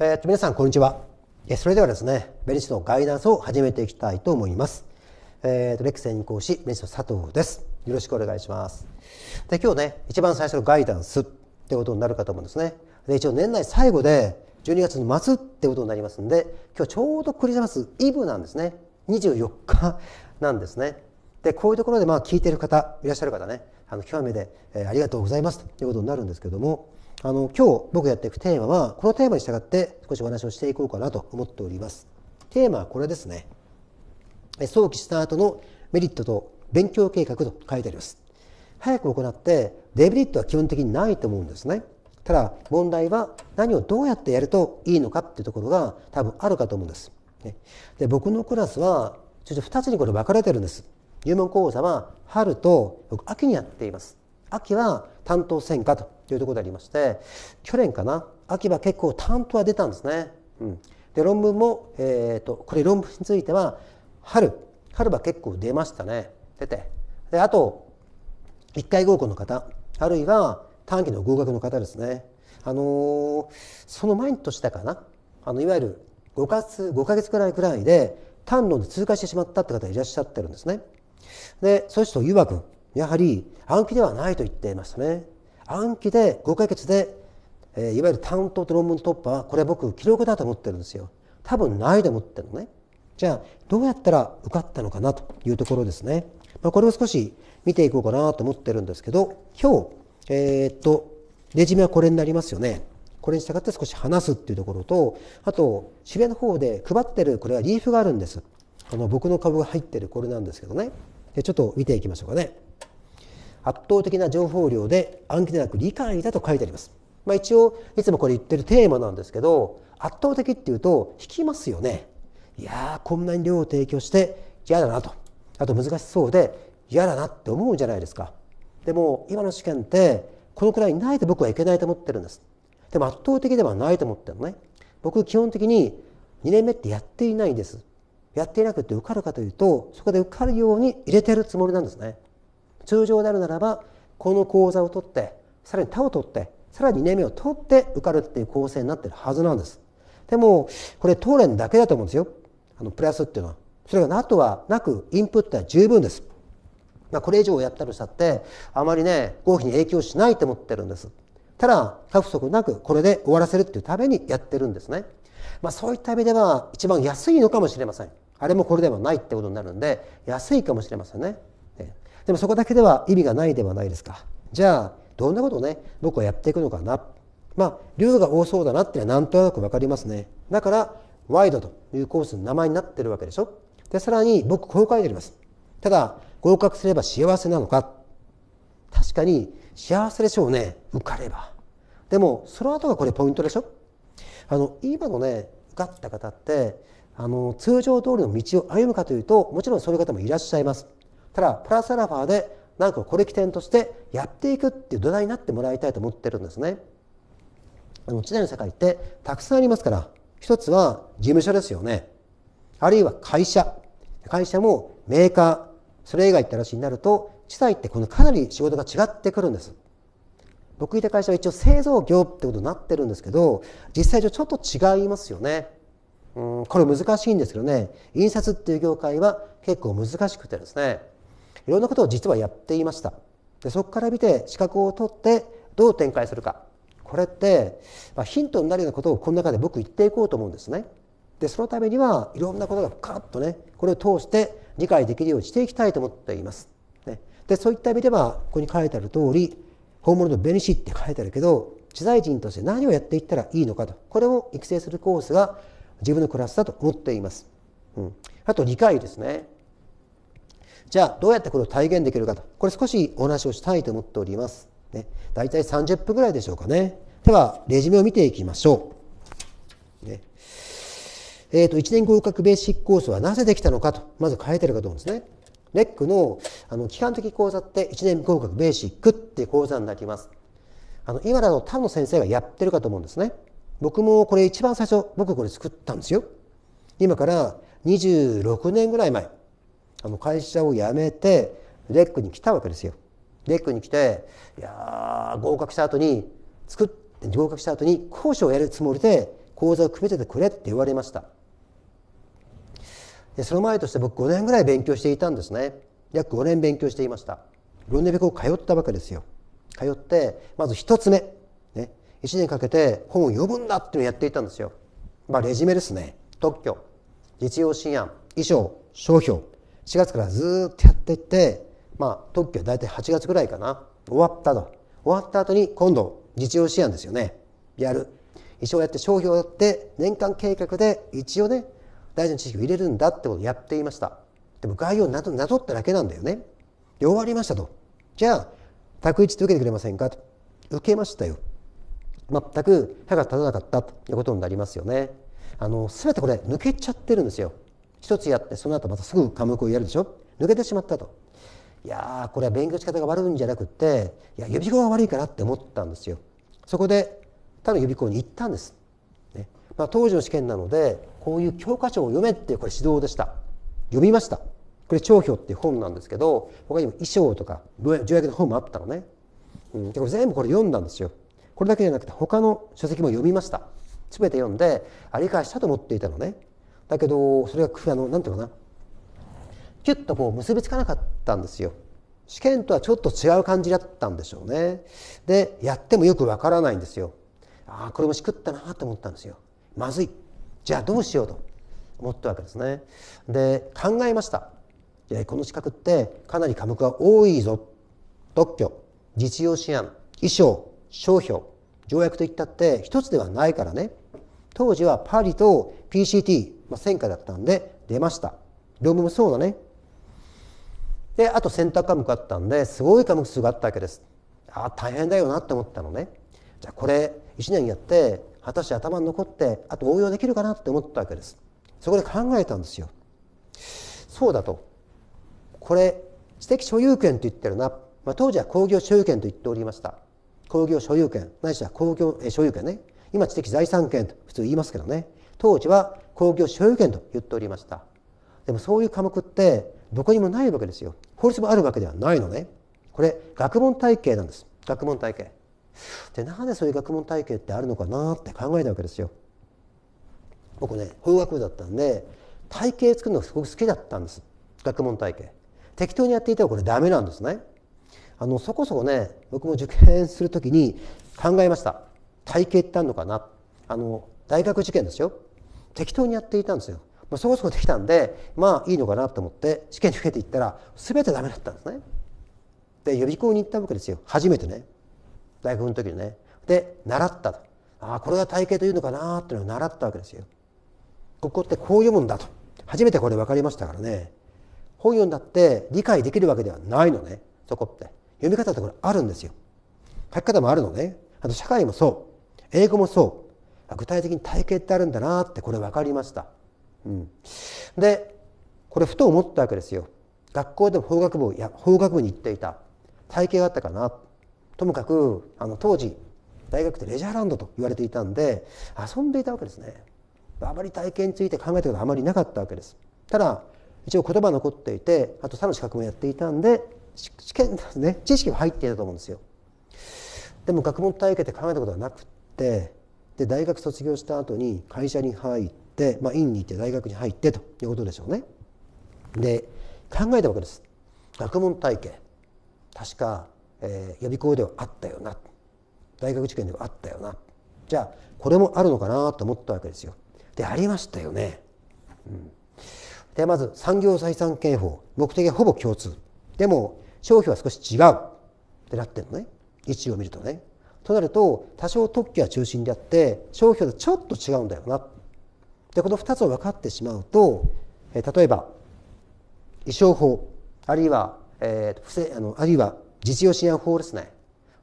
えー、っと、皆さん、こんにちは。それではですね、ベニスのガイダンスを始めていきたいと思います。えー、っと、レクセン講師、ベニスの佐藤です。よろしくお願いします。で、今日ね、一番最初のガイダンスってことになるかと思うんですね。で、一応年内最後で、12月の末ってことになりますんで、今日ちょうどクリスマスイブなんですね。24日なんですね。で、こういうところでまあ聞いてる方、いらっしゃる方ね、あの、極めで、えー、ありがとうございますということになるんですけども、あの、今日僕やっていくテーマは、このテーマに従って少しお話をしていこうかなと思っております。テーマはこれですね。早期スタートのメリットと勉強計画と書いてあります。早く行ってデメリットは基本的にないと思うんですね。ただ問題は何をどうやってやるといいのかっていうところが多分あるかと思うんです。で僕のクラスはちょっと2つにこれ分かれてるんです。入門講座は春と秋にやっています。秋は担当専科というところでありまして去年かな秋は結構担当は出たんですね。うん、で論文も、えーと、これ論文については春春は結構出ましたね出てであと一回合コンの方あるいは短期の合格の方ですねあのー、その前としたかなあのいわゆる5か月 ,5 ヶ月くらいくらいで単論で通過してしまったって方いらっしゃってるんですね。でそういう人湯くやはり暗記ではないと言っていましたね暗記で5ヶ月で、えいわゆる担当と論文突破はこれは僕記録だと思ってるんですよ多分ないと思ってるのねじゃあどうやったら受かったのかなというところですね、まあ、これを少し見ていこうかなと思ってるんですけど今日えー、っとレジュメはこれになりますよねこれに従って少し話すっていうところとあと渋谷の方で配ってるこれはリーフがあるんですあの僕の株が入ってるこれなんですけどねちょっと見ていきましょうかね圧倒的な情報量で暗記でなく理解だと書いてあります。まあ、一応いつもこれ言ってるテーマなんですけど圧倒的っていうと引きますよね。いやこんなに量を提供して嫌だなとあと難しそうで嫌だなって思うじゃないですか。でも今の試験ってこのくらいないと僕はいけないと思ってるんです。でも圧倒的ではないと思ってるのね。僕基本的に2年目ってやっていないんです。やっていなくて受かるかというとそこで受かるように入れてるつもりなんですね。通常であるならばこの講座を取ってさらに他を取ってさらに2年目を取って受かるっていう構成になってるはずなんですでもこれ当連だけだと思うんですよあのプラスっていうのはそれがあとはなくインプットは十分ですまあ、これ以上やったとしたってあまりね合否に影響しないと思ってるんですただ過不足なくこれで終わらせるっていうためにやってるんですね、まあ、そういった意味では一番安いのかもしれませんあれもこれではないってことになるんで安いかもしれませんねでもそこだけでは意味がないではないですか。じゃあどんなことをね僕はやっていくのかな。まあ量が多そうだなっていうのはなんとなく分かりますね。だからワイドというコースの名前になってるわけでしょ。でさらに僕こう書いてあります。ただ合格すれば幸せなのか。確かに幸せでしょうね受かれば。でもその後がこれポイントでしょ。あの今のね受かった方ってあの通常通りの道を歩むかというともちろんそういう方もいらっしゃいます。ただプラスアルファで何かをコレキテンとしてやっていくっていう土台になってもらいたいと思ってるんですね。あの知念の世界ってたくさんありますから一つは事務所ですよねあるいは会社会社もメーカーそれ以外って話になると地裁ってこのかなり仕事が違ってくるんです僕いた会社は一応製造業ってことになってるんですけど実際上ちょっと違いますよねうんこれ難しいんですけどね印刷っていう業界は結構難しくてですねいろんなことを実はやっていましたでそこから見て資格を取ってどう展開するかこれって、まあ、ヒントになるようなことをこの中で僕言っていこうと思うんですねでそのためにはいろんなことがカッとねこれを通して理解できるようにしていきたいと思っています、ね、でそういった意味ではここに書いてある通り本物のベニシって書いてあるけど知財人として何をやっていったらいいのかとこれを育成するコースが自分のクラスだと思っています、うん、あと理解ですねじゃあどうやってこれを体現できるかとこれ少しお話をしたいと思っております。ね、大体30分ぐらいでしょうかね。ではレジュメを見ていきましょう。ねえーと、1年合格ベーシックコースはなぜできたのかとまず書いてるかと思うんですね。レックのあの基幹的講座って1年合格ベーシックっていう講座になります。あの今だと他の先生がやってるかと思うんですね。僕もこれ一番最初僕これ作ったんですよ。今から26年ぐらい前あの会社を辞めてレックに来たわけですよ。レックに来ていや合格した後に作って合格した後に講師をやるつもりで講座を組み立ててくれって言われました。でその前として僕5年ぐらい勉強していたんですね。約5年勉強していました。ルンデビ校通ったわけですよ。通って、まず1つ目。ね。1年かけて本を読むんだっていうのをやっていたんですよ。まあ、レジメですね。特許、実用新案、衣装、商標、4月からずっとやっていって、まあ、特許は大体8月ぐらいかな終わったと終わった後に今度実用試案ですよねやる一応やって商標をやって年間計画で一応ね大事な知識を入れるんだってことをやっていましたでも概要をなぞなぞっただけなんだよねで終わりましたとじゃあ宅一って受けてくれませんかと受けましたよ全く歯が立たなかったということになりますよねあの全てこれ抜けちゃってるんですよ一つやってその後またすぐ科目をやるでしょ抜けてしまったといやこれは勉強仕方が悪いんじゃなくていや予備校が悪いかなって思ったんですよそこで他の予備校に行ったんです、ねまあ、当時の試験なのでこういう教科書を読めっていうこれ指導でした読みましたこれ長票っていう本なんですけど他にも衣装とか条約の本もあったのね、うん、でこれ全部これ読んだんですよこれだけじゃなくて他の書籍も読みました全て読んで理解したと思っていたのねだけどそれがあのなんていうかなキュッとこう結びつかなかったんですよ。試験とはちょっと違う感じだったんでしょうね。でやってもよくわからないんですよ。ああこれもしくったなと思ったんですよ。まずいじゃあどうしようと思ったわけですね。で考えました。この資格ってかなり科目が多いぞ特許実用試案衣装商標条約といったって一つではないからね当時はパリと PCT まあ、戦果だったんで出ました論文もそうだねであと選択科目があったんですごい科目数があったわけですああ大変だよなって思ったのねじゃあこれ1年やって果たして頭に残ってあと応用できるかなって思ったわけですそこで考えたんですよそうだとこれ知的所有権と言ってるな、まあ、当時は工業所有権と言っておりました工業所有権ないしは工業、え所有権ね今知的財産権と普通言いますけどね当時は工業所有権と言っておりましたでもそういう科目ってどこにもないわけですよ法律もあるわけではないのねこれ学問体系なんです学問体系でなぜそういう学問体系ってあるのかなって考えたわけですよ僕ね法学部だったんで体系作るのがすごく好きだったんです学問体系適当にやっていてはこれダメなんですねあのそこそこね僕も受験する時に考えました体系ってあるのかなあの大学受験ですよ適当にやっていたんですよ。まあ、そこそこできたんでまあいいのかなと思って試験に受けていったら全てダメだったんですね。で予備校に行ったわけですよ初めてね大学の時にね。で習ったとああこれが体型というのかなっていうのを習ったわけですよ。ここってこう読むんだと初めてこれ分かりましたからね本読んだって理解できるわけではないのねそこって読み方ってこれあるんですよ書き方もあるのねあと社会もそう英語もそう具体的に体系ってあるんだなってこれ分かりました。うん、でこれふと思ったわけですよ。学校でも法学部や法学部に行っていた体系があったかなともかくあの当時大学ってレジャーランドと言われていたんで遊んでいたわけですね。あまり体系について考えたことあまりなかったわけです。ただ一応言葉残っていてあと他の資格もやっていたんで試験ですね知識は入っていたと思うんですよ。でも学問体系って考えたことはなくってで大学卒業した後に会社に入って、まあ、院に行って大学に入ってということでしょうね。で考えたわけです。学問体系確か、えー、予備校ではあったよな大学受験ではあったよなじゃあこれもあるのかなと思ったわけですよ。でありましたよね。うん、でまず産業採算刑法目的はほぼ共通でも商標は少し違うってなってるのね位置を見るとね。となると多少特許は中心であって商標とちょっと違うんだよなでこの2つを分かってしまうと、え例えば衣装法あるいは、えー、不正あのあるいは実用支援法ですね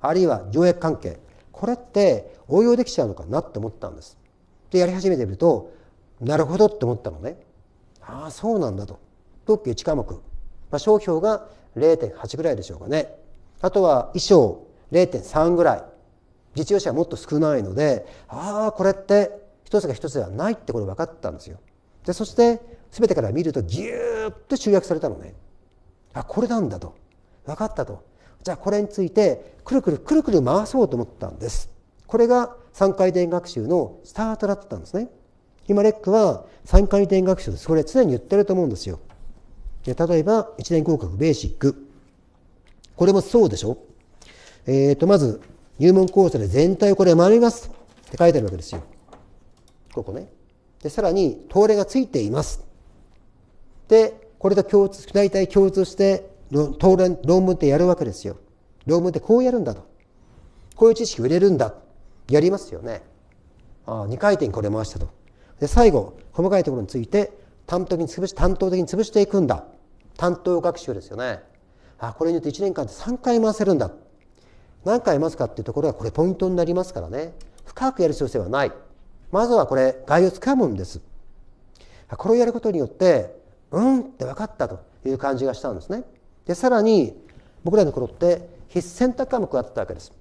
あるいは条約関係これって応用できちゃうのかなって思ったんですでやり始めてみるとなるほどって思ったのねああそうなんだと特許1科目、まあ、商標が0.8ぐらいでしょうかねあとは衣装0.3ぐらい実用者はもっと少ないのでああこれって一つが一つではないってこと分かったんですよ。でそして全てから見るとギューッと集約されたのね。あこれなんだと分かったと。じゃあこれについてくるくるくるくる回そうと思ったんです。これが3回転学習のスタートだったんですね。今レックは3回転学習です。これ常に言ってると思うんですよ。で例えば1年合格ベーシック。これもそうでしょえっ、ー、と、まず入門講座で全体これ学びますって書いてあるわけですよ。ここね。で、さらに、東例がついています。で、これと共通、大体共通して、東例、論文ってやるわけですよ。論文ってこうやるんだと。こういう知識を入れるんだ。やりますよね。ああ、2回転これ回したと。で、最後、細かいところについて、担当的に潰し、担当的に潰していくんだ。担当学習ですよね。あ、これによって1年間で3回回せるんだ。何回ますかっていうところがこれポイントになりますからね深くやる必要性はないまずはこれ概要をつかむんですこれをやることによってうんって分かったという感じがしたんですねでさらに僕らの頃って必選択科目があったわけです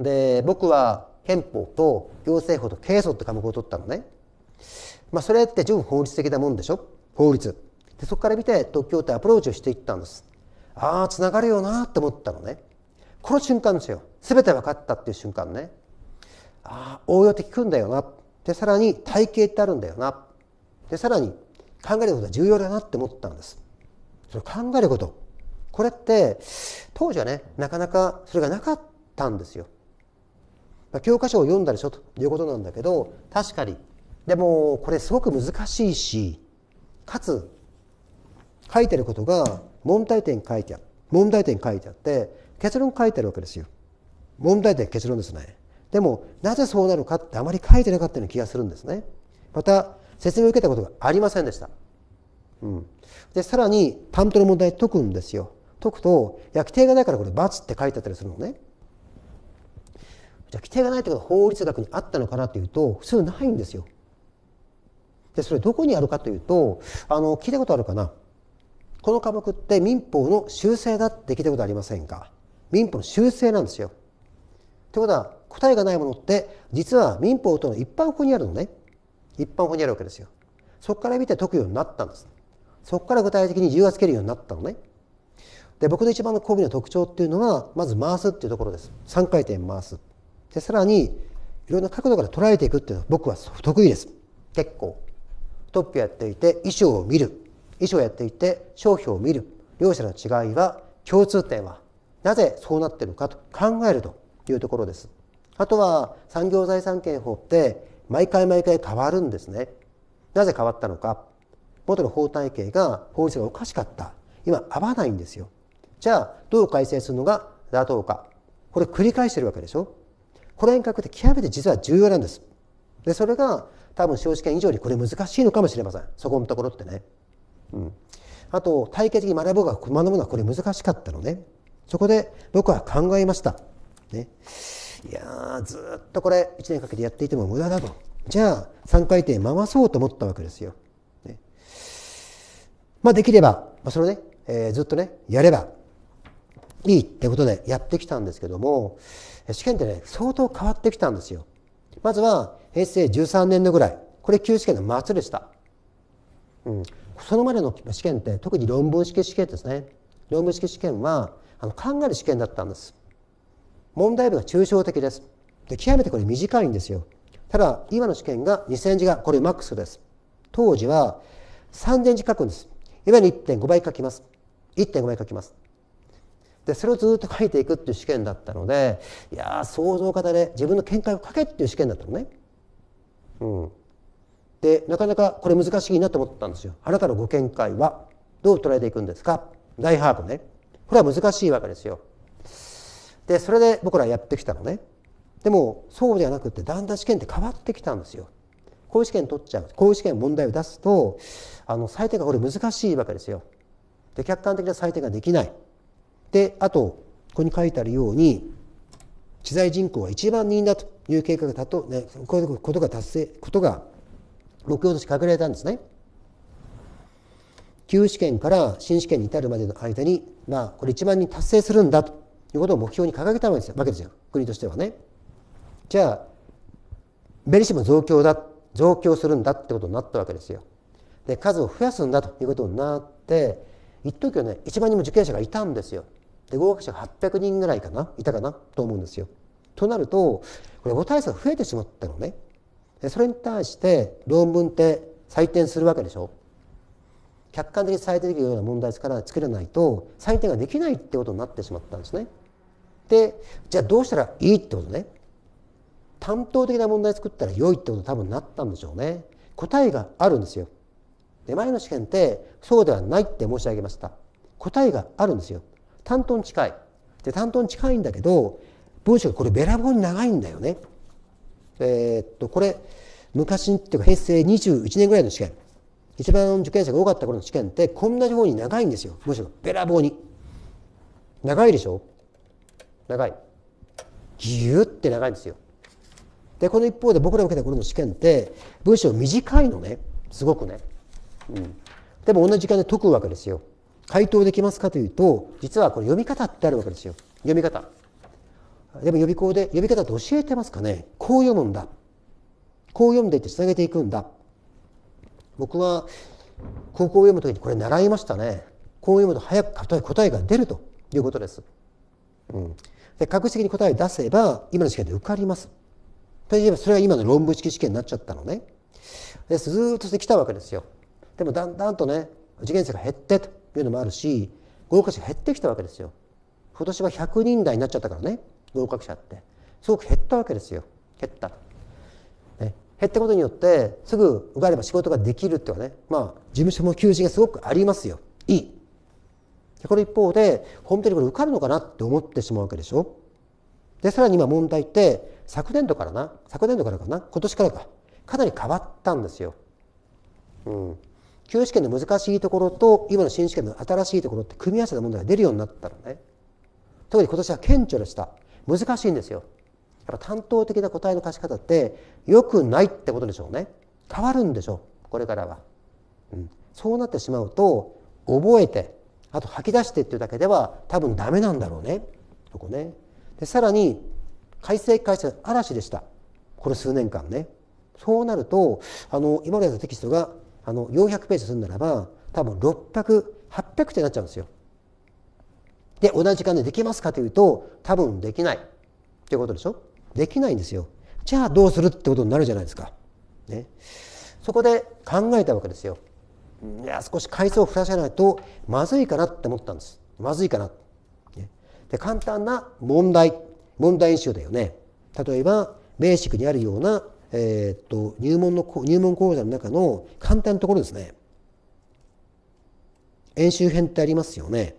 で僕は憲法と行政法と経営層って科目を取ったのねまあそれって純法律的なもんでしょ法律でそこから見て東京ってアプローチをしていったんですああつながるよなって思ったのねこの瞬間ですよ全て分かったっていう瞬間ねああ応用的くんだよなでさらに体系ってあるんだよなでさらに考えることが重要だなって思ったんですそれ考えることこれって当時はねなかなかそれがなかったんですよ教科書を読んだでしょということなんだけど確かにでもこれすごく難しいしかつ書いてることが問題点書いてある問題点書いてあって結論書いてるわけですよ問題点結論ですねでもなぜそうなるかってあまり書いてなかったような気がするんですねまた説明を受けたことがありませんでした、うん、でさらに担当の問題解くんですよ解くといや規定がないからこれ×って書いてあったりするのねじゃあ規定がないってことは法律学にあったのかなというと普通ないんですよでそれどこにあるかというとあの聞いたことあるかなこの科目って民法の修正だって聞いたことありませんか民法の修正なんですよ。ということは答えがないものって実は民法との一般法にあるのね一般法にあるわけですよ。そこから見て解くようになったんです。そこから具体的に自由がつけるようになったのね。で僕の一番の講義の特徴っていうのはまず回すっていうところです。3回転回す。でさらにいろんな角度から捉えていくっていうのは僕は得意です。結構。トップやっていて衣装を見る。衣装をやっていて商標を見る。両者の違いは共通点はなぜそうなってるかと考えるというところです。あとは産業財産権法って毎回毎回変わるんですね。なぜ変わったのか。元の法体系が法律がおかしかった。今合わないんですよ。じゃあどう改正するのが妥当か。これ繰り返してるわけでしょ。これにかけて極めて実は重要なんです。で、それが多分司法試験以上にこれ難しいのかもしれません。そこのところってね。うん。あと、体系的に学ぶが学ぶのはこれ難しかったのね。そこで僕は考えました。ね、いやずっとこれ1年かけてやっていても無駄だと。じゃあ3回転回そうと思ったわけですよ。ね、まあできれば、まあ、それをね、えー、ずっとね、やればいいってことでやってきたんですけども、試験ってね、相当変わってきたんですよ。まずは平成13年のぐらい。これ旧試験の末でした。うん。そのまでの試験って特に論文式試験ですね。論文式試験はあの考える試験だったんです。問題文が抽象的です。で極めてこれ短いんですよ。ただ、今の試験が2000字がこれマックスです。当時は3000字書くんです。今に1.5倍書きます。1.5倍書きます。で、それをずっと書いていくっていう試験だったので、いやー、想像型で自分の見解を書けっていう試験だったのね。うん。で、なかなかこれ難しいなと思ったんですよ。あなたのご見解はどう捉えていくんですか大把握ね。これは難しいわけですよ。で、それで僕らやってきたのね。でも、そうではなくて、だんだん試験って変わってきたんですよ。こういう試験取っちゃう。こういう試験問題を出すと、あの、採点がこれ難しいわけですよ。で、客観的な採点ができない。で、あと、ここに書いてあるように、知財人口は1万人だという計画だと、ね、こうういことが達成、ことが目標として掲げられたんですね。旧試験から新試験に至るまでの間に、まあ、これ1万人達成するんだということを目標に掲げたわけですよわけですよ国としてはね。じゃあベリシも増強だ増強するんだってことになったわけですよ。で数を増やすんだということになって一時はね1万人も受験者がいたんですよ。で合格者が800人ぐらいかないたかなと思うんですよ。となるとこれ母体数が増えてしまったのね。それに対して論文って採点するわけでしょ。客観的に採点できるような問題から作れないと採点ができないってことになってしまったんですね。でじゃあどうしたらいいってことね担当的な問題作ったら良いってこと多分なったんでしょうね。答えがあるんですよ。で前の試験ってそうではないって申し上げました。答えがあるんですよ。担当に近い。で担当に近いんだけど文章がこれべらぼうに長いんだよね。えー、っとこれ昔っていうか平成21年ぐらいの試験一番受験生が多かった頃の試験ってこんなに長いんですよむしろべらぼうに長いでしょ長いぎゅって長いんですよでこの一方で僕らが受けた頃の試験って文章短いのねすごくね、うん、でも同じ時間で解くわけですよ回答できますかというと実はこれ読み方ってあるわけですよ読み方でも予備校で読み方って教えてますかねこう読むんだこう読んでいってつなげていくんだ僕は高校を読むときにこれ習いましたねこう読むと早く答えが出るということです、うん、で確実に答えを出せば今の試験で受かります例えばそれが今の論文式試験になっちゃったのねでずっとしてきたわけですよでもだんだんとね受験生が減ってというのもあるし合格者減ってきたわけですよ今年は100人台になっちゃったからね合格者ってすごく減ったわけですよ減った減ったことによってすぐ受かれば仕事ができるってはねまあ事務所も求人がすごくありますよいいでこれ一方で本当にこれ受かるのかなって思ってしまうわけでしょでさらに今問題って昨年度からな昨年度からかな今年からかかなり変わったんですようん旧試験の難しいところと今の新試験の新しいところって組み合わせた問題が出るようになったらね特に今年は顕著でした難しいんですよやっぱ担当的な答えの貸し方って良くないってことでしょうね変わるんでしょうこれからは、うん、そうなってしまうと覚えてあと吐き出してっていうだけでは多分ダメなんだろうねそこねでさらに改正改正嵐でしたこの数年間ねそうなるとあの今までのテキストがあの400ページするならば多分600800ってなっちゃうんですよで同じ時間でできますかというと多分できないということでしょできないんですよ。じゃあどうするってことになるじゃないですか。ね、そこで考えたわけですよ。いや少し階層を増やさないとまずいかなって思ったんです。まずいかな。ね、で簡単な問題問題演習だよね。例えばベーシックにあるような、えー、っと入門の入門講座の中の簡単なところですね。演習編ってありますよね。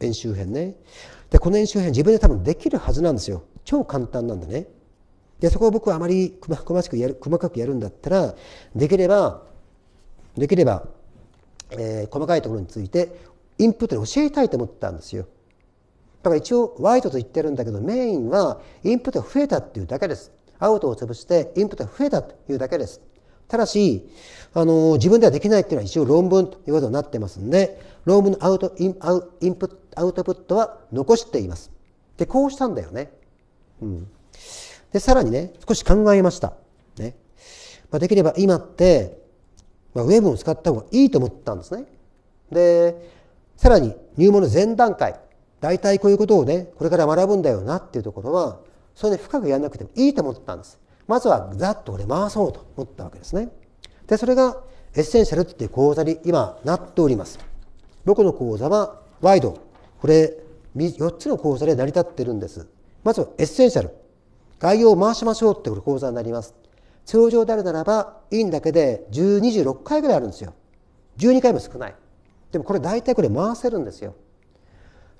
演習編ね。でこの演習編自分で多分できるはずなんですよ。超簡単なんだね。で、そこを僕はあまり細しくやる、細かくやるんだったら、できれば、できれば、えー、細かいところについてインプットで教えたいと思ったんですよ。だから一応ワイトと言ってるんだけどメインはインプットが増えたっていうだけです。アウトを潰してインプットが増えたというだけです。ただし、あのー、自分ではできないっていうのは一応論文ということになってますんで、論文のアウトインアウインプアウトプットは残しています。で、こうしたんだよね。うん、でさらにね少し考えました、ねまあ、できれば今って、まあ、ウェブを使った方がいいと思ったんですねでさらに入門の前段階大体こういうことをねこれから学ぶんだよなっていうところはそれで深くやらなくてもいいと思ったんですまずはざっとこれ回そうと思ったわけですねでそれがエッセンシャルっていう講座に今なっております僕の講座はワイドこれ4つの講座で成り立ってるんですまずエッセンシャル。概要を回しましょうってこれ講座になります。通常であるならば、いんだけで10、26回ぐらいあるんですよ。12回も少ない。でもこれ大体これ回せるんですよ。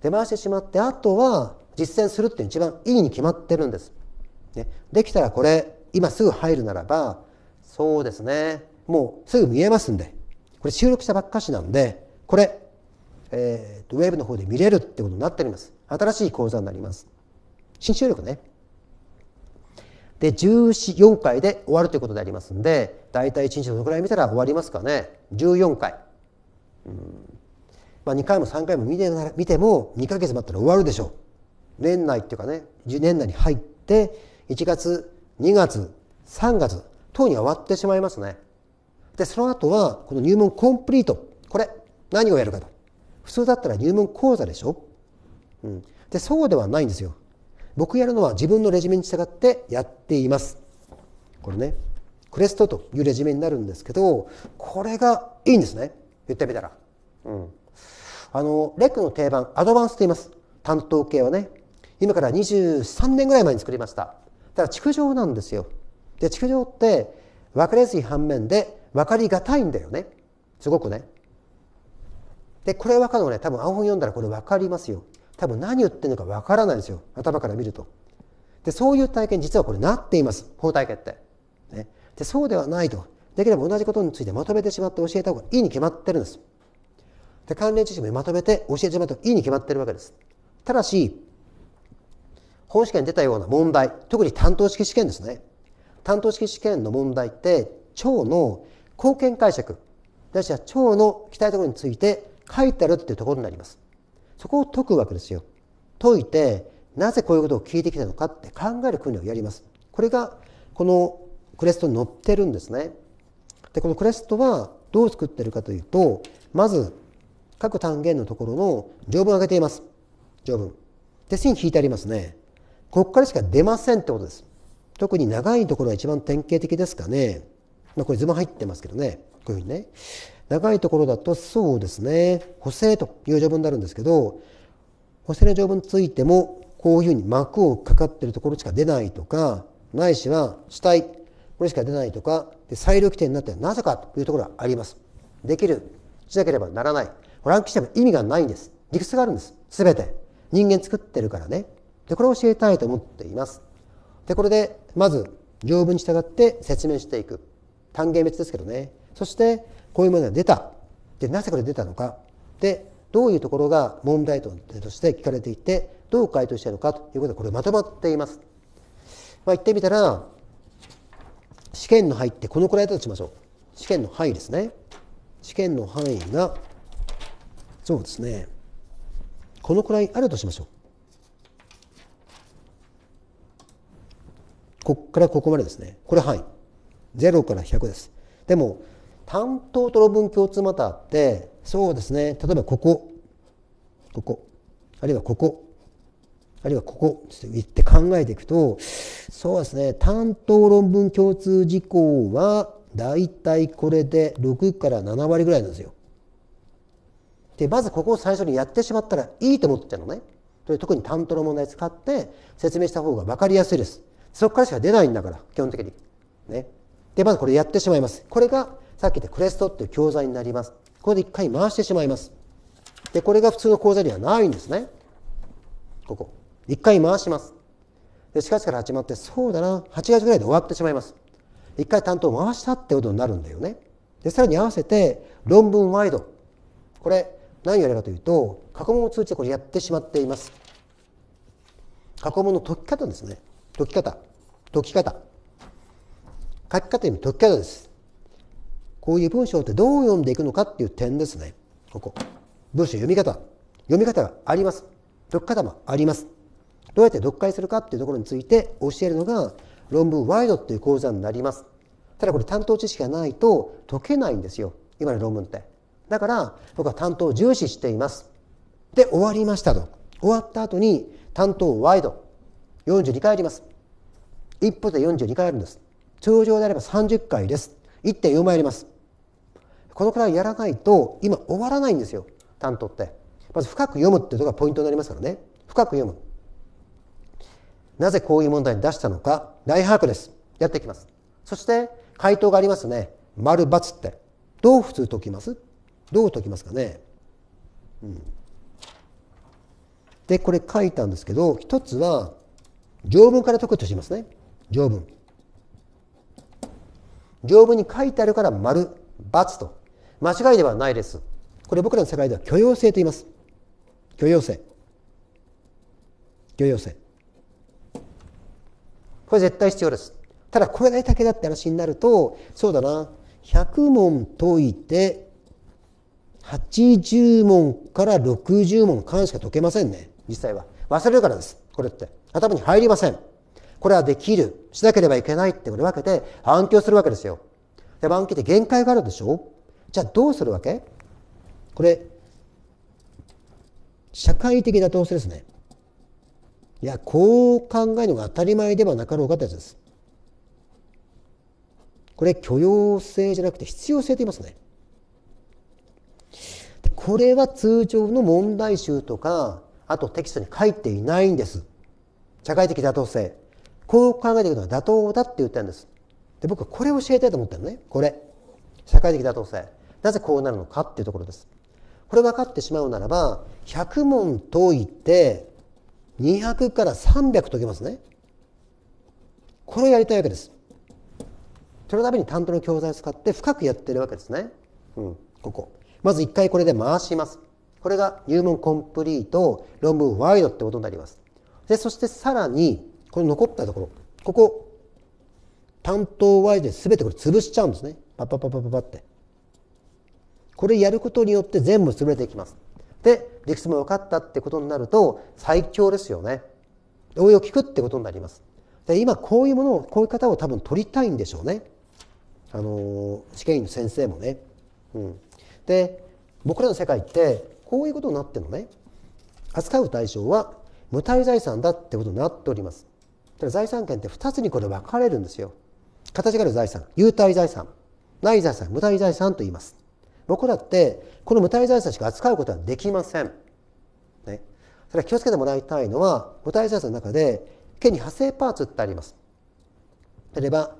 で、回してしまって、あとは実践するって一番いいに決まってるんです。ね、できたらこれ、今すぐ入るならば、そうですね。もうすぐ見えますんで。これ収録したばっかしなんで、これ、えー、ウェブの方で見れるってことになっております。新しい講座になります。新収力ね。で14回で終わるということでありますんで大体1日どのくらい見たら終わりますかね14回、うんまあ、2回も3回も見て見ても2か月待ったら終わるでしょう年内っていうかね年内に入って1月2月3月等には終わってしまいますねでその後はこの入門コンプリートこれ何をやるかと普通だったら入門講座でしょ、うん、でそうではないんですよ僕やるのは自分のレジュメに従ってやっています。これね、クレストというレジュメになるんですけど、これがいいんですね。言ってみたら。うん。あの、レックの定番、アドバンスと言います。担当系はね。今から23年ぐらい前に作りました。ただ、築城なんですよ。で、築城って、分かりやすい反面で、分かりがたいんだよね。すごくね。で、これ分かるのね、多分、青本読んだらこれ分かりますよ。多分何言ってるのかわからないんですよ頭から見ると。でそういう体験実はこれなっています法体系って。ね、でそうではないとできれば同じことについてまとめてしまって教えた方がいいに決まってるんです。で関連知識もまとめて教えてしまうといいに決まってるわけです。ただし本試験に出たような問題特に担当式試験ですね担当式試験の問題って腸の貢献解釈私は腸の期待ところについて書いてあるっていうところになります。そこを解くわけですよ。解いてなぜこういうことを聞いてきたのかって考える訓練をやります。これがこのクレストに載ってるんですね。でこのクレストはどう作ってるかというとまず各単元のところの条文を挙げています。条文。で線引いてありますね。ここからしか出ませんってことです。特に長いところが一番典型的ですかね。まあこれ図も入ってますけどね。こういうふうにね。長いところだとそうですね補正という条文になるんですけど補正の条文についてもこういうふうに膜をかかってるところしか出ないとかないしは死体これしか出ないとかで裁量規定になってなぜかというところがありますできるしなければならないランクしても意味がないんです理屈があるんです全て人間作ってるからねでこれを教えたいと思っていますでこれでまず条文に従って説明していく単元別ですけどねそしてこういうものが出た。で、なぜこれ出たのか。で、どういうところが問題点として聞かれていて、どう回答したのかということで、これまとまっています。まあ、言ってみたら、試験の範囲ってこのくらいだとしましょう。試験の範囲ですね。試験の範囲が、そうですね。このくらいあるとしましょう。ここからここまでですね。これ範囲。0から100です。でも、担当と論文共通マターってそうですね例えばここここあるいはここあるいはここって言って考えていくとそうですね担当論文共通事項はだいたいこれで6から7割ぐらいなんですよ。でまずここを最初にやってしまったらいいと思っちゃうのね。特に担当の問題使って説明した方が分かりやすいです。そこからしか出ないんだから基本的に。ね。でまずこれやってしまいます。これがさっきでクレストっていう教材になります。これで一回回してしまいます。で、これが普通の講座にはないんですね。ここ。一回回します。で、4月から始まって、そうだな、8月ぐらいで終わってしまいます。一回担当回したってことになるんだよね。で、さらに合わせて、論文ワイド。これ、何をやるかというと、過去問を通じてこれやってしまっています。過去問の解き方ですね。解き方。解き方。書き方より解き方です。こういう文章ってどう読んでいくのかっていう点ですね。ここ。文章読み方。読み方があります。読み方もあります。どうやって読解するかっていうところについて教えるのが論文ワイドっていう講座になります。ただこれ担当知識がないと解けないんですよ。今の論文って。だから僕は担当を重視しています。で、終わりましたと。終わった後に担当ワイド。42回やります。一歩で42回やるんです。通常であれば30回です。1.4倍やります。このくらいやらないと今終わらないんですよ担当ってまず深く読むっていうのがポイントになりますからね深く読むなぜこういう問題に出したのか大把握ですやっていきますそして回答がありますね丸×ってどう普通解きますどう解きますかね、うん、でこれ書いたんですけど一つは条文から解くとしますね条文条文に書いてあるから丸×と間違いではないです。これ僕らの世界では許容性と言います。許容性。許容性。これ絶対必要です。ただこれだけだって話になると、そうだな。100問解いて、80問から60問間しか解けませんね。実際は。忘れるからです。これって。頭に入りません。これはできる。しなければいけないってこれ分けて暗記をするわけですよ。でも暗記って限界があるでしょじゃあどうするわけこれ社会的妥当性ですねいやこう考えるのが当たり前ではなかろうかってやつですこれ許容性じゃなくて必要性と言いますねこれは通常の問題集とかあとテキストに書いていないんです社会的妥当性こう考えていくのは妥当だって言ったんですで僕はこれを教えたいと思ったのねこれ社会的妥当性なぜこうなるのかっていうところです。これ分かってしまうならば100問解いて200から300解けますね。これをやりたいわけです。そのために担当の教材を使って深くやってるわけですね。うん、ここ。まず1回これで回します。これが入門コンプリート、論文ワイドってことになります。で、そしてさらに、この残ったところ、ここ、担当ワイドで全てこれ潰しちゃうんですね。パッパッパッパッパッって。これやることによって全部潰れていきます。で、理屈も分かったってことになると最強ですよね。応用を聞くってことになります。で、今こういうものを、こういう方を多分取りたいんでしょうね。あの試験員の先生もね。うん。で、僕らの世界ってこういうことになってるのね。扱う対象は無体財産だってことになっております。だ財産権って2つにこれ分かれるんですよ。形がある財産、有体財産、ない財産、無体財産と言います。僕らってこの無体財産しか扱うことはできません。ね、それは気をつけてもらいたいのは無体財産の中で権に派生パーツってあります。例えば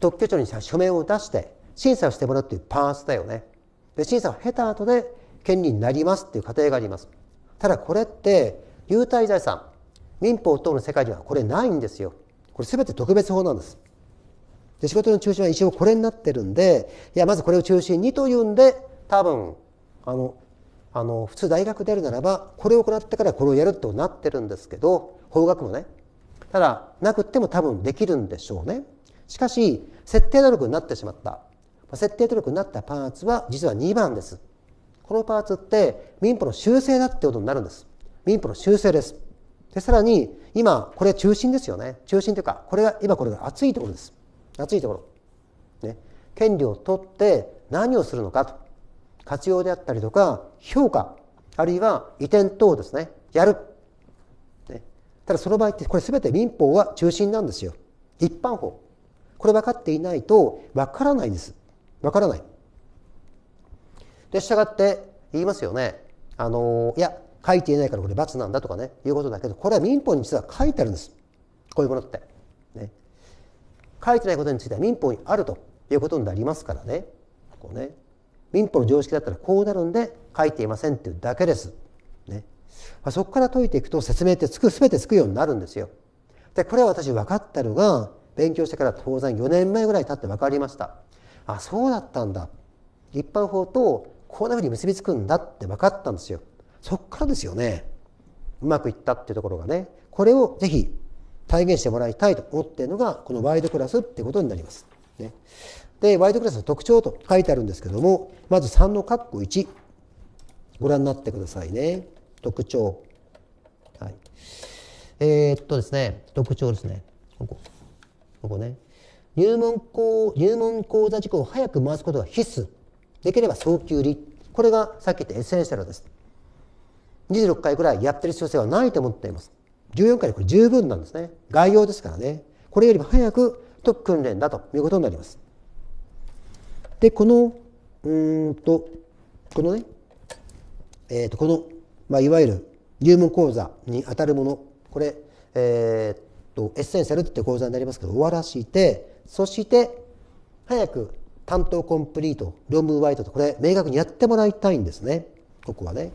特許庁に書面を出して審査をしてもらうっていうパーツだよね。で審査を経た後で権利になりますっていう過程があります。ただこれって有体財産民法等の世界にはこれないんですよ。これ全て特別法なんです。で仕事の中心は一応これになってるんでいやまずこれを中心にというんで多分あのあの普通大学出るならばこれを行ってからこれをやるとなってるんですけど法学もねただなくっても多分できるんでしょうねしかし設定努力になってしまった設定努力になったパーツは実は2番ですこのパーツって民法の修正だってことになるんです民法の修正ですでさらに今これ中心ですよね中心というかこれが今これが熱いところです熱いところ、ね、権利を取って何をするのかと活用であったりとか評価あるいは移転等ですねやる、ね、ただその場合ってこれ全て民法は中心なんですよ一般法これ分かっていないと分からないです分からないで従って言いますよねあのいや書いていないからこれ罰なんだとかねいうことだけどこれは民法に実は書いてあるんですこういうものって。書いてないことについては民法にあるということになりますからねこうね民法の常識だったらこうなるんで書いていませんっていうだけです。ねまあ、そこから解いていくと説明ってつく全てつくようになるんですよ。でこれは私分かったのが勉強してから当然4年前ぐらい経って分かりました。あそうだったんだ一般法とこんなふうに結びつくんだって分かったんですよ。そっからですよねうまくいったっていうところがねこれをぜひ体現してもらいたいと思っているのが、このワイドクラスってことになります。ね、で、ワイドクラスの特徴と書いてあるんですけども、まず3の括弧1、ご覧になってくださいね。特徴。はい。えー、っとですね、特徴ですね。ここ。ここね。入門講入門講座事項を早く回すことが必須。できれば早急に。これがさっき言ったエッセンシャルです。26回くらいやってる必要性はないと思っています。14回でこれ十分なんですね。概要ですからね。これよりも早くと訓練だということになります。で、この、うんと、このね、えっ、ー、と、この、まあ、いわゆる入門講座に当たるもの、これ、えっ、ー、と、エッセンシャルって講座になりますけど、終わらして、そして、早く担当コンプリート、論文ワイトと、これ、明確にやってもらいたいんですね。ここはね。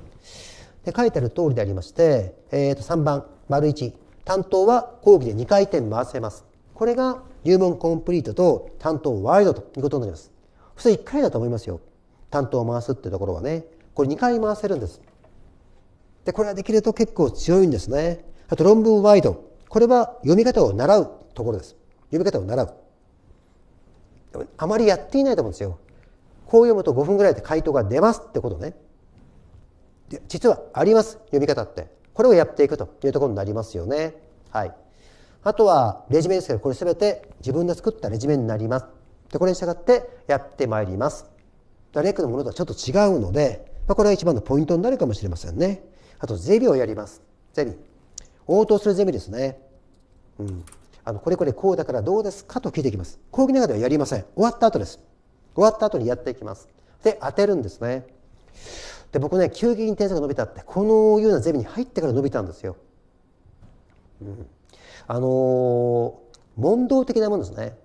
で、書いてある通りでありまして、えっ、ー、と、3番。丸一担当は講義で2回転回せますこれが入門コンプリートと担当ワイドということになります普通1回だと思いますよ担当を回すってところはねこれ2回回せるんですでこれができると結構強いんですねあと論文ワイドこれは読み方を習うところです読み方を習うあまりやっていないと思うんですよこう読むと5分ぐらいで回答が出ますってことねで実はあります読み方ってこれをやっていくというところになりますよね。はい。あとは、レジュメですけど、これ全て自分で作ったレジュメになります。で、これに従ってやってまいります。レクのものとはちょっと違うので、まあ、これが一番のポイントになるかもしれませんね。あと、ゼミをやります。ゼミ。応答するゼミですね。うん。あの、これこれこうだからどうですかと聞いていきます。講義の中ではやりません。終わった後です。終わった後にやっていきます。で、当てるんですね。で僕ね急激に点数が伸びたってこのようなゼミに入ってから伸びたんですよ。うん、あのー、問答的なもんですね。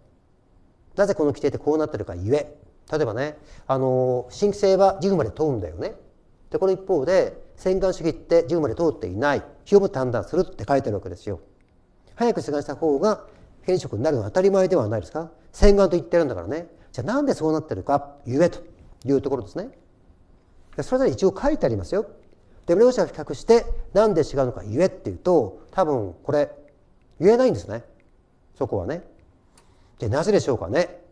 なぜこの規定ってこうなってるかゆえ例えばね、あのー、申請は自負まで問うんだよね。でこの一方で洗顔主義って自負まで通っていない費用も判断するって書いてるわけですよ。早く出願した方が変色になるのは当たり前ではないですか洗顔と言ってるんだからねじゃあなんでそうなってるかゆえというところですね。それぞれ一応書いてありますよ。でも両者が比較して何で違うのか言えっていうと多分これ言えないんですねそこはね。でなぜでしょうかね。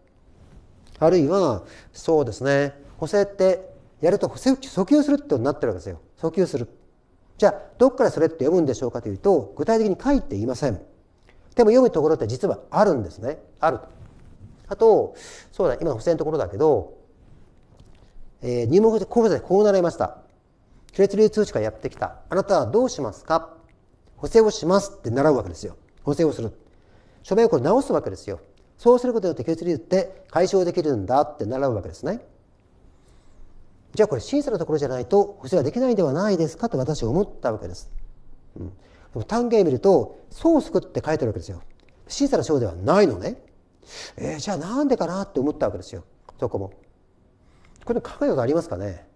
あるいはそうですね補正ってやると補正訴求するってことになってるわけですよ訴求する。じゃあどっからそれって読むんでしょうかというと具体的に書いていません。でも読むところって実はあるんですねあるあとそうだ今の補正のところだけどえー、入門講座でこう習いました。亀裂流通知がやってきた。あなたはどうしますか補正をしますって習うわけですよ。補正をする。書面をこれ直すわけですよ。そうすることによって亀裂流って解消できるんだって習うわけですね。じゃあこれ審査のところじゃないと補正はできないんではないですかと私は思ったわけです。うん、でも単元見ると「そうすくって書いてるわけですよ。審査の章ではないのね。えー、じゃあなんでかなって思ったわけですよそこも。これ考えたことありますかね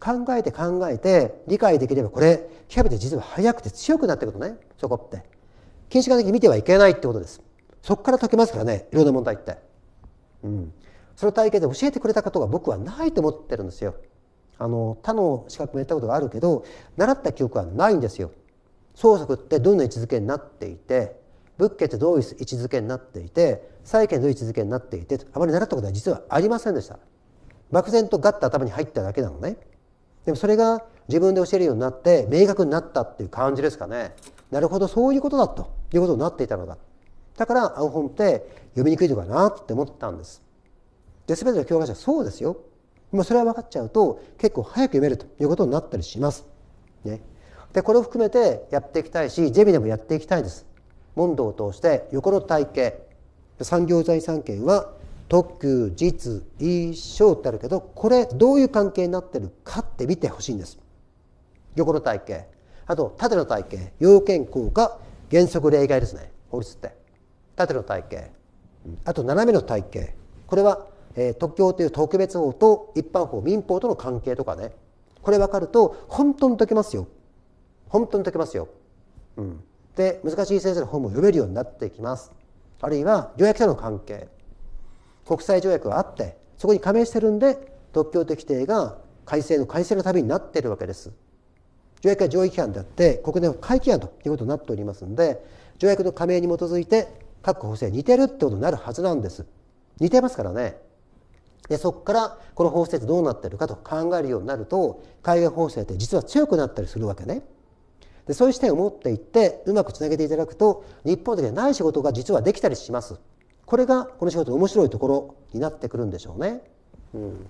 考えて考えて理解できればこれ極めて実は速くて強くなってくるねそこって禁止眼的に見てはいけないってことですそこから解けますからねいろんな問題ってうんその体験で教えてくれたことが僕はないと思ってるんですよあの他の資格もやったことがあるけど習った記憶はないんですよ創作ってどんな位置づけになっていて仏家ってどういう位置づけになっていて債権どういう位置づけになっていてあまり習ったことは実はありませんでした漠然とガッと頭に入っただけなのねでもそれが自分で教えるようになって明確になったっていう感じですかねなるほどそういうことだということになっていたのだだから青本って読みにくいのかなって思ったんですで全ての教科書はそうですよもそれは分かっちゃうと結構早く読めるということになったりします、ね、でこれを含めてやっていきたいしジェミでもやっていきたいです問答を通して横の体系産業財産権は特急実意象ってあるけどこれどういう関係になってるかって見てほしいんです横の体系あと縦の体系要件効果原則例外ですね法律って縦の体系あと斜めの体系これは、えー、特許という特別法と一般法民法との関係とかねこれ分かると本当に解けますよ本当に解けますよ、うん、で難しい先生の本も読めるようになってきますあるいは条約者の関係国際条約があってそこに加盟してるんで特許適定が改正の改正のためになっているわけです。条約は上位規範であって国連法会規範ということになっておりますので条約の加盟に基づいて各法制似てるってことになるはずなんです。似てますからね。でそこからこの法制ってどうなってるかと考えるようになると海外法制って実は強くなったりするわけね。でそういう視点を持っていってうまくつなげていただくと日本だけでない仕事が実はできたりします。これがこの仕事の面白いところになってくるんでしょうね。うん、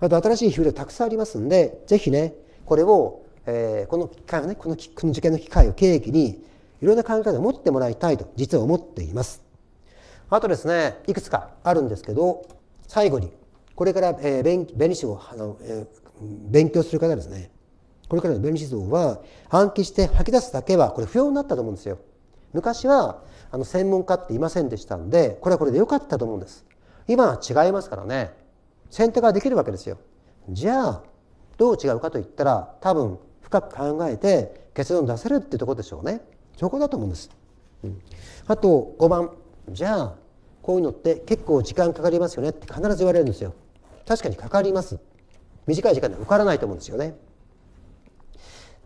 あと新しいヒールたくさんありますんでぜひねこれを、えー、この機会をねこのこの受験の機会を契機にいろんな考え方を持ってもらいたいと実は思っています。あとですねいくつかあるんですけど最後にこれから、えー、弁理士をあの、えー、勉強する方ですねこれからの弁理士像は暗記して吐き出すだけはこれ不要になったと思うんですよ。昔はあの専門家っていませんでしたんでこれはこれで良かったと思うんです今は違いますからね選択ができるわけですよじゃあどう違うかといったら多分深く考えて結論出せるってとこでしょうねそこだと思うんです、うん、あと5番じゃあこういうのって結構時間かかりますよねって必ず言われるんですよ確かにかかります短い時間で受からないと思うんですよね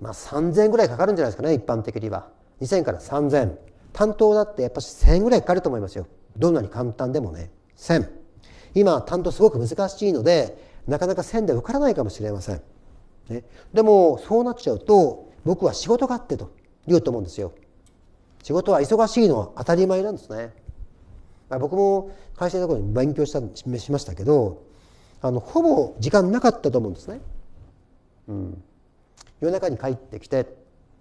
まあ3000ぐらいかかるんじゃないですかね一般的には2000から3000担当だってやっぱし1,000円ぐらいかかると思いますよどんなに簡単でもね1,000今担当すごく難しいのでなかなか1,000で受からないかもしれません、ね、でもそうなっちゃうと僕は仕事があってと言うと思うんですよ仕事は忙しいのは当たり前なんですね、僕も会社のところに勉強したしましたけどあのほぼ時間なかったと思うんですね、うん、夜中に帰ってきて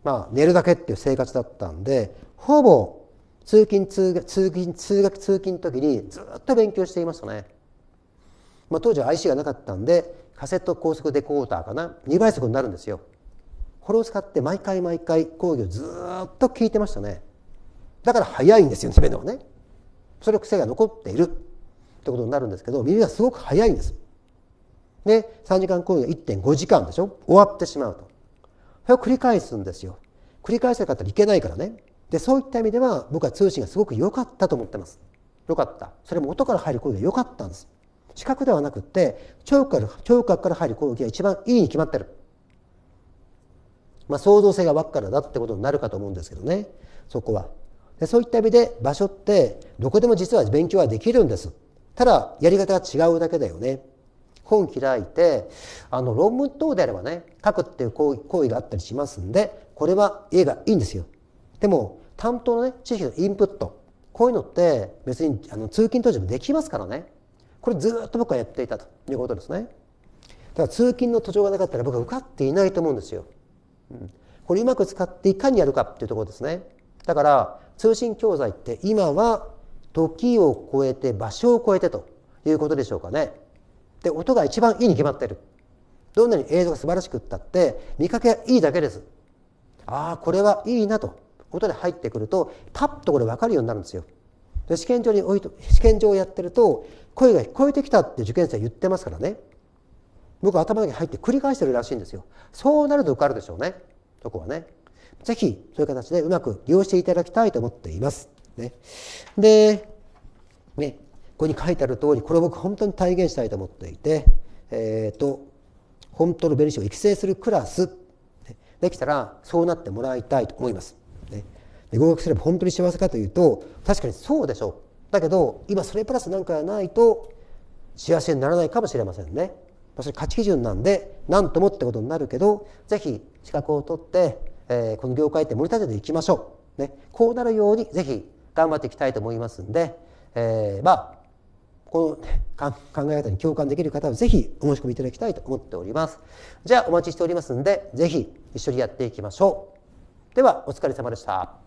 まあ寝るだけっていう生活だったんでほぼ通勤通学通勤通学通勤の時にずっと勉強していましたね、まあ、当時は IC がなかったんでカセット高速デコーダーかな2倍速になるんですよこれを使って毎回毎回講義をずっと聞いてましたねだから早いんですよ喋面のはねそれ癖が残っているってことになるんですけど耳がすごく早いんですで3時間講義が1.5時間でしょ終わってしまうとそれを繰り返すんですよ繰り返せなかったらいけないからねでそういった意味では僕は通信がすごく良かったと思ってます良かったそれも音から入る攻撃が良かったんです視覚ではなくて聴覚から聴覚から入る攻撃が一番いいに決まってる、まあ、創造性が輪っからだってことになるかと思うんですけどねそこはでそういった意味で場所ってどこでも実は勉強はできるんですただやり方が違うだけだよね本開いてあの論文等であればね書くっていう行為があったりしますんでこれは家がいいんですよでも担当のね地域のインプットこういうのって別にあの通勤当時もできますからねこれずっと僕はやっていたということですねだから通勤の途上がなかったら僕は受かっていないと思うんですよ、うん、これうまく使っていかにやるかっていうところですねだから通信教材って今は時を超えて場所を超えてということでしょうかねで音が一番いいに決まってるどんなに映像が素晴らしくったって見かけはいいだけですああこれはいいなとことで入ってくるとパッとこれ分かるようになるんですよ。で試験場に置いと試験場をやってると声が聞こえてきたって受験生は言ってますからね僕頭の中に入って繰り返してるらしいんですよそうなると受かるでしょうねそこはね是非そういう形でうまく利用していただきたいと思っています、ね、でねここに書いてある通りこれを僕本当に体現したいと思っていてえっ、ー、と本当のベリシを育成するクラスできたらそうなってもらいたいと思います合格すれば本当に幸せかというと確かにそうでしょうだけど今それプラスなんかないと幸せにならないかもしれませんねそれ価値基準なんで何ともってことになるけどぜひ資格を取って、えー、この業界って盛り立てていきましょう、ね、こうなるようにぜひ頑張っていきたいと思いますんで、えー、まあこの、考え方に共感できる方はぜひお申し込みいただきたいと思っておりますじゃあお待ちしておりますんでぜひ一緒にやっていきましょうではお疲れ様でした